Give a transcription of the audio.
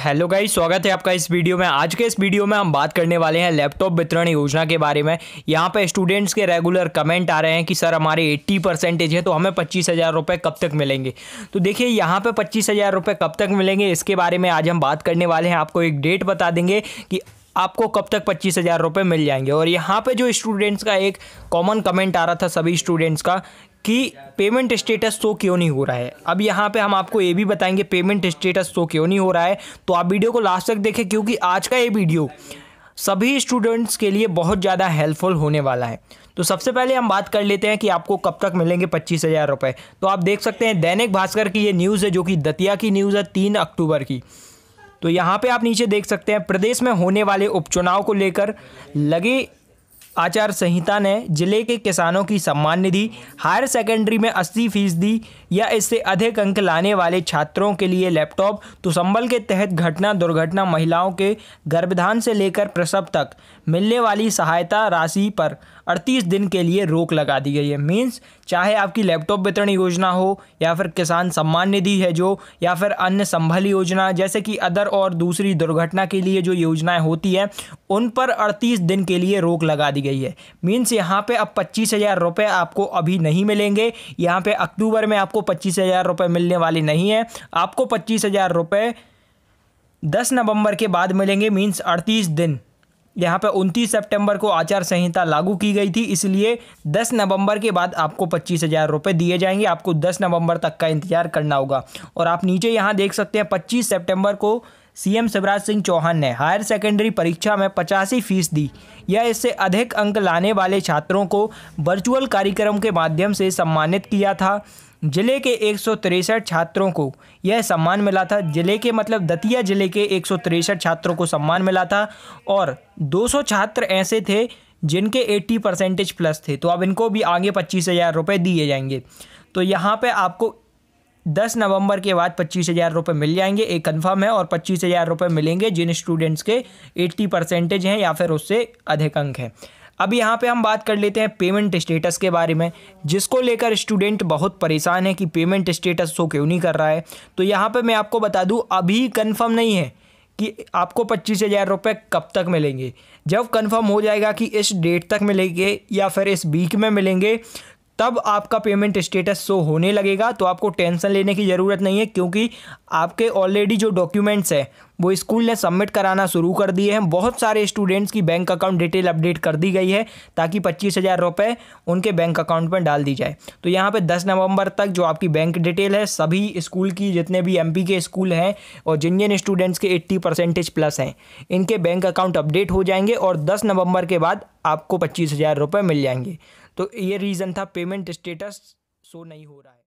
hello guys स्वागत है आपका इस वीडियो में आज के इस वीडियो में हम बात करने वाले हैं लैपटॉप वितरण योजना के बारे में यहाँ पे स्टूडेंट्स के रेगुलर कमेंट आ रहे हैं कि सर हमारे 80 परसेंटेज है तो हमें पच्चीस हज़ार रुपये कब तक मिलेंगे तो देखिए यहाँ पे पच्चीस हज़ार रुपये कब तक मिलेंगे इसके बारे में आज हम बात करने वाले हैं आपको एक डेट बता देंगे कि आपको कब तक पच्चीस हज़ार रुपये मिल जाएंगे और यहाँ पे जो स्टूडेंट्स का एक कॉमन कमेंट आ रहा था सभी स्टूडेंट्स का कि पेमेंट स्टेटस शो क्यों नहीं हो रहा है अब यहाँ पे हम आपको ये भी बताएंगे पेमेंट स्टेटस शो क्यों नहीं हो रहा है तो आप वीडियो को लास्ट तक देखें क्योंकि आज का ये वीडियो सभी स्टूडेंट्स के लिए बहुत ज़्यादा हेल्पफुल होने वाला है तो सबसे पहले हम बात कर लेते हैं कि आपको कब तक मिलेंगे पच्चीस हज़ार रुपये तो आप देख सकते हैं दैनिक भास्कर की ये न्यूज़ है जो कि दतिया की न्यूज़ है तीन अक्टूबर की तो यहाँ पे आप नीचे देख सकते हैं प्रदेश में होने वाले उपचुनाव को लेकर लगी आचार संहिता ने जिले के किसानों की सम्मान निधि हायर सेकेंडरी में अस्सी फीसदी या इससे अधिक अंक लाने वाले छात्रों के लिए लैपटॉप तो संबल के तहत घटना दुर्घटना महिलाओं के गर्भधान से लेकर प्रसव तक मिलने वाली सहायता राशि पर अड़तीस दिन के लिए रोक लगा दी गई है मीन्स चाहे आपकी लैपटॉप वितरण योजना हो या फिर किसान सम्मान निधि है जो या फिर अन्य संभल योजना जैसे कि अदर और दूसरी दुर्घटना के लिए जो योजनाएं होती हैं उन पर अड़तीस दिन के लिए रोक लगा दी गई है मीन्स यहाँ पर अब पच्चीस हज़ार रुपये आपको अभी नहीं मिलेंगे यहाँ पर अक्टूबर में आपको पच्चीस हज़ार रुपये मिलने वाले नहीं हैं आपको पच्चीस हज़ार रुपये दस नवंबर के बाद मिलेंगे मीन्स अड़तीस दिन यहाँ पे 29 सितंबर को आचार संहिता लागू की गई थी इसलिए 10 नवंबर के बाद आपको पच्चीस हज़ार रुपये दिए जाएंगे आपको 10 नवंबर तक का इंतज़ार करना होगा और आप नीचे यहाँ देख सकते हैं 25 सितंबर को सीएम शिवराज सिंह चौहान ने हायर सेकेंडरी परीक्षा में पचासी फीस दी या इससे अधिक अंक लाने वाले छात्रों को वर्चुअल कार्यक्रम के माध्यम से सम्मानित किया था जिले के एक छात्रों को यह सम्मान मिला था जिले के मतलब दतिया जिले के एक छात्रों को सम्मान मिला था और 200 छात्र ऐसे थे जिनके 80 परसेंटेज प्लस थे तो अब इनको भी आगे पच्चीस हज़ार रुपये दिए जाएंगे तो यहाँ पे आपको दस नवंबर के बाद पच्चीस हज़ार रुपये मिल जाएंगे एक कंफर्म है और पच्चीस हज़ार रुपये मिलेंगे जिन स्टूडेंट्स के एट्टी परसेंटेज हैं या फिर उससे अधिक अंक हैं अब यहाँ पे हम बात कर लेते हैं पेमेंट स्टेटस के बारे में जिसको लेकर स्टूडेंट बहुत परेशान है कि पेमेंट स्टेटस शो क्यों नहीं कर रहा है तो यहाँ पर मैं आपको बता दूँ अभी कन्फर्म नहीं है कि आपको पच्चीस हज़ार रुपये कब तक मिलेंगे जब कन्फर्म हो जाएगा कि इस डेट तक मिलेंगे या फिर इस वीक में मिलेंगे तब आपका पेमेंट स्टेटस शो होने लगेगा तो आपको टेंशन लेने की ज़रूरत नहीं है क्योंकि आपके ऑलरेडी जो डॉक्यूमेंट्स हैं वो स्कूल ने सबमिट कराना शुरू कर दिए हैं बहुत सारे स्टूडेंट्स की बैंक अकाउंट डिटेल अपडेट कर दी गई है ताकि पच्चीस हज़ार रुपये उनके बैंक अकाउंट में डाल दी जाए तो यहाँ पे 10 नवंबर तक जो आपकी बैंक डिटेल है सभी स्कूल की जितने भी एमपी के स्कूल हैं और जिन जिन स्टूडेंट्स के एट्टी परसेंटेज प्लस हैं इनके बैंक अकाउंट अपडेट हो जाएंगे और दस नवम्बर के बाद आपको पच्चीस हज़ार रुपये मिल जाएंगे तो ये रीज़न था पेमेंट स्टेटस शो नहीं हो रहा है